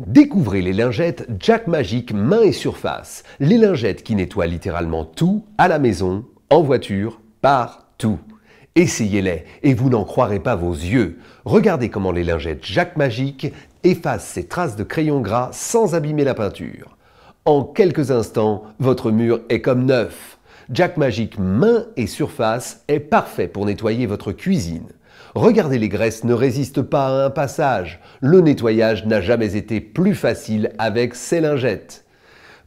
Découvrez les lingettes Jack Magic main et surface. Les lingettes qui nettoient littéralement tout, à la maison, en voiture, partout. Essayez-les et vous n'en croirez pas vos yeux. Regardez comment les lingettes Jack Magic effacent ces traces de crayon gras sans abîmer la peinture. En quelques instants, votre mur est comme neuf. Jack Magic main et surface est parfait pour nettoyer votre cuisine. Regardez les graisses ne résistent pas à un passage. Le nettoyage n'a jamais été plus facile avec ces lingettes.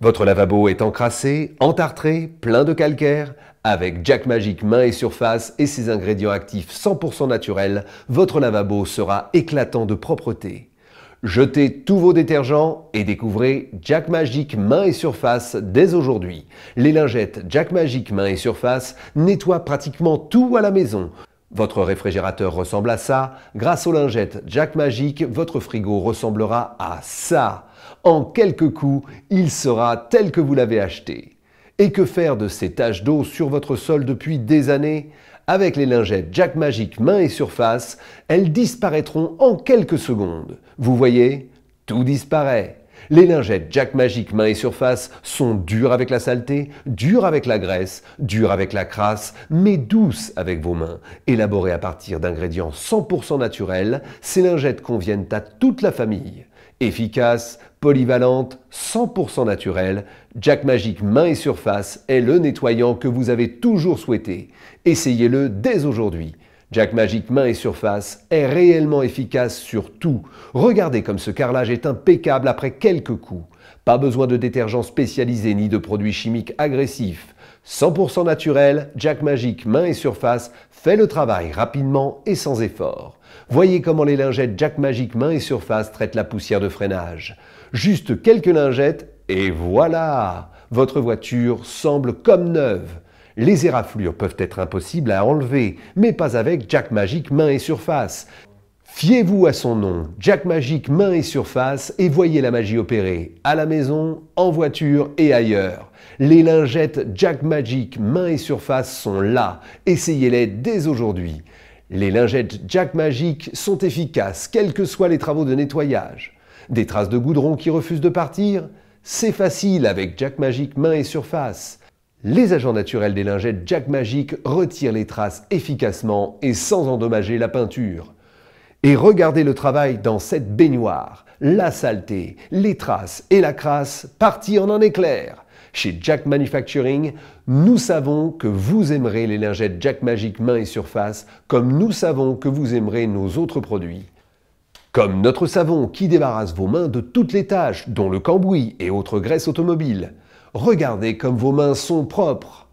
Votre lavabo est encrassé, entartré, plein de calcaire. Avec Jack Magic main et surface et ses ingrédients actifs 100% naturels, votre lavabo sera éclatant de propreté. Jetez tous vos détergents et découvrez Jack Magic main et surface dès aujourd'hui. Les lingettes Jack Magic main et surface nettoient pratiquement tout à la maison. Votre réfrigérateur ressemble à ça. Grâce aux lingettes Jack Magic, votre frigo ressemblera à ça. En quelques coups, il sera tel que vous l'avez acheté. Et que faire de ces taches d'eau sur votre sol depuis des années Avec les lingettes Jack Magic main et surface, elles disparaîtront en quelques secondes. Vous voyez Tout disparaît. Les lingettes Jack Magic main et surface sont dures avec la saleté, dures avec la graisse, dures avec la crasse, mais douces avec vos mains. Élaborées à partir d'ingrédients 100% naturels, ces lingettes conviennent à toute la famille. Efficaces, polyvalentes, 100% naturelles, Jack Magic main et surface est le nettoyant que vous avez toujours souhaité. Essayez-le dès aujourd'hui. Jack Magic main et surface est réellement efficace sur tout. Regardez comme ce carrelage est impeccable après quelques coups. Pas besoin de détergents spécialisés ni de produits chimiques agressifs. 100% naturel, Jack Magic main et surface fait le travail rapidement et sans effort. Voyez comment les lingettes Jack Magic main et surface traitent la poussière de freinage. Juste quelques lingettes et voilà Votre voiture semble comme neuve. Les éraflures peuvent être impossibles à enlever, mais pas avec Jack Magic main et surface. Fiez-vous à son nom, Jack Magic main et surface, et voyez la magie opérer, à la maison, en voiture et ailleurs. Les lingettes Jack Magic main et surface sont là, essayez-les dès aujourd'hui. Les lingettes Jack Magic sont efficaces, quels que soient les travaux de nettoyage. Des traces de goudron qui refusent de partir C'est facile avec Jack Magic main et surface. Les agents naturels des lingettes Jack Magic retirent les traces efficacement et sans endommager la peinture. Et regardez le travail dans cette baignoire, la saleté, les traces et la crasse partie en un éclair. Chez Jack Manufacturing, nous savons que vous aimerez les lingettes Jack Magic main et surface comme nous savons que vous aimerez nos autres produits. Comme notre savon qui débarrasse vos mains de toutes les tâches, dont le cambouis et autres graisses automobiles. Regardez comme vos mains sont propres.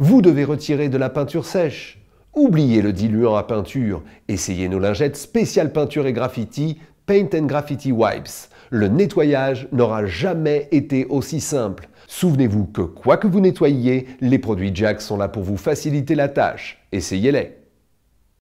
Vous devez retirer de la peinture sèche. Oubliez le diluant à peinture. Essayez nos lingettes spéciales peinture et graffiti, Paint and Graffiti Wipes. Le nettoyage n'aura jamais été aussi simple. Souvenez-vous que quoi que vous nettoyiez, les produits Jack sont là pour vous faciliter la tâche. Essayez-les.